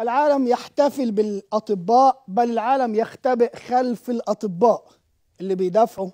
العالم يحتفل بالاطباء بل العالم يختبئ خلف الاطباء اللي بيدافعوا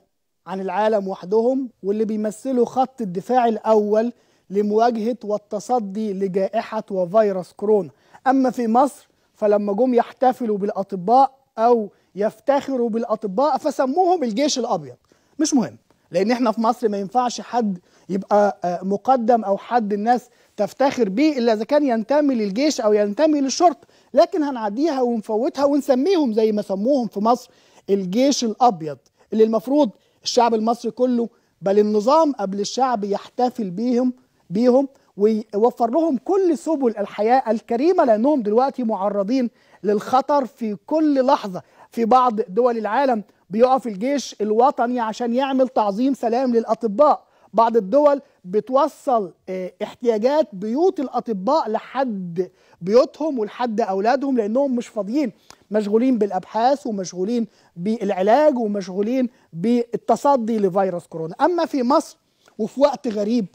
عن العالم وحدهم واللي بيمثلوا خط الدفاع الاول لمواجهه والتصدي لجائحه وفيروس كورونا اما في مصر فلما جم يحتفلوا بالاطباء او يفتخروا بالاطباء فسموهم الجيش الابيض مش مهم لان احنا في مصر ما ينفعش حد يبقى آه، مقدم او حد الناس تفتخر بيه الا اذا كان ينتمي للجيش او ينتمي للشرطه لكن هنعديها ونفوتها ونسميهم زي ما سموهم في مصر الجيش الابيض اللي المفروض الشعب المصري كله بل النظام قبل الشعب يحتفل بيهم بيهم ويوفر لهم كل سبل الحياه الكريمه لانهم دلوقتي معرضين للخطر في كل لحظه في بعض دول العالم بيقف الجيش الوطني عشان يعمل تعظيم سلام للاطباء بعض الدول بتوصل آه، احتياجات بيوت الاطباء لحد بيوتهم ولحد اولادهم لانهم مش فاضيين مشغولين بالابحاث ومشغولين بالعلاج ومشغولين بالتصدي لفيروس كورونا اما في مصر وفي وقت غريب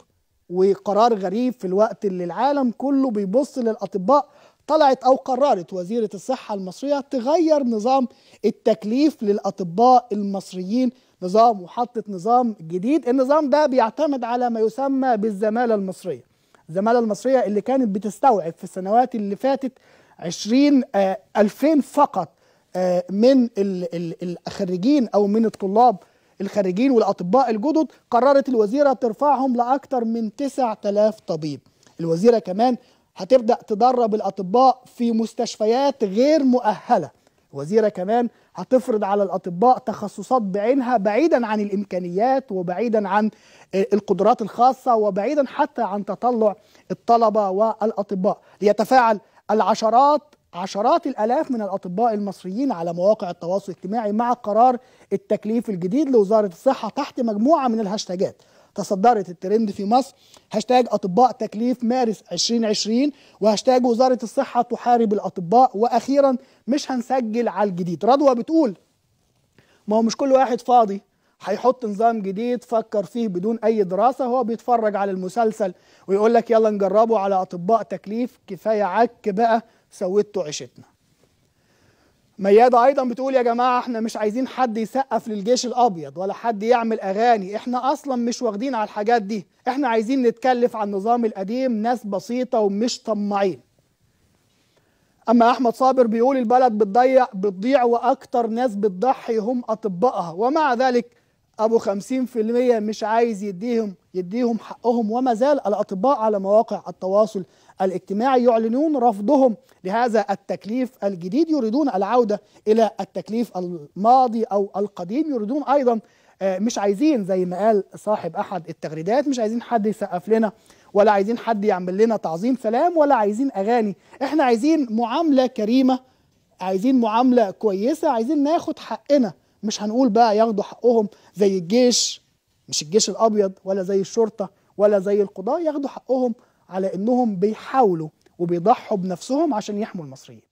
وقرار غريب في الوقت اللي العالم كله بيبص للاطباء طلعت أو قررت وزيرة الصحة المصرية تغير نظام التكليف للأطباء المصريين نظام وحطت نظام جديد النظام ده بيعتمد على ما يسمى بالزمالة المصرية الزمالة المصرية اللي كانت بتستوعب في السنوات اللي فاتت 20 2000 آه، فقط آه، من الخريجين أو من الطلاب الخريجين والأطباء الجدد قررت الوزيرة ترفعهم لأكثر من 9000 طبيب الوزيرة كمان هتبدا تدرب الاطباء في مستشفيات غير مؤهله وزيره كمان هتفرض على الاطباء تخصصات بعينها بعيدا عن الامكانيات وبعيدا عن آه، القدرات الخاصه وبعيدا حتى عن تطلع الطلبه والاطباء ليتفاعل العشرات عشرات الالاف من الاطباء المصريين على مواقع التواصل الاجتماعي مع قرار التكليف الجديد لوزاره الصحه تحت مجموعه من الهاشتاجات تصدرت الترند في مصر هاشتاج اطباء تكليف مارس 2020 وهاشتاج وزاره الصحه تحارب الاطباء واخيرا مش هنسجل على الجديد رضوى بتقول ما هو مش كل واحد فاضي هيحط نظام جديد فكر فيه بدون اي دراسه هو بيتفرج على المسلسل ويقول لك يلا نجربه على اطباء تكليف كفايه عك بقى سويتوا عيشتنا ميادة أيضا بتقول يا جماعة احنا مش عايزين حد يسقف للجيش الأبيض ولا حد يعمل أغاني احنا أصلا مش واخدين على الحاجات دي احنا عايزين نتكلف عن النظام القديم ناس بسيطة ومش طماعين أما أحمد صابر بيقول البلد بتضيع بتضيع وأكتر ناس بتضحي هم أطبائها ومع ذلك أبو 50% مش عايز يديهم يديهم حقهم وما زال الأطباء على مواقع التواصل الاجتماعي يعلنون رفضهم لهذا التكليف الجديد يريدون العودة إلى التكليف الماضي أو القديم يريدون أيضا آه، مش عايزين زي ما قال صاحب أحد التغريدات مش عايزين حد يسقف لنا ولا عايزين حد يعمل لنا تعظيم سلام ولا عايزين أغاني احنا عايزين معاملة كريمة عايزين معاملة كويسة عايزين ناخد حقنا مش هنقول بقى ياخدوا حقهم زي الجيش مش الجيش الأبيض ولا زي الشرطة ولا زي القضاء ياخدوا حقهم على انهم بيحاولوا وبيضحوا بنفسهم عشان يحموا المصريين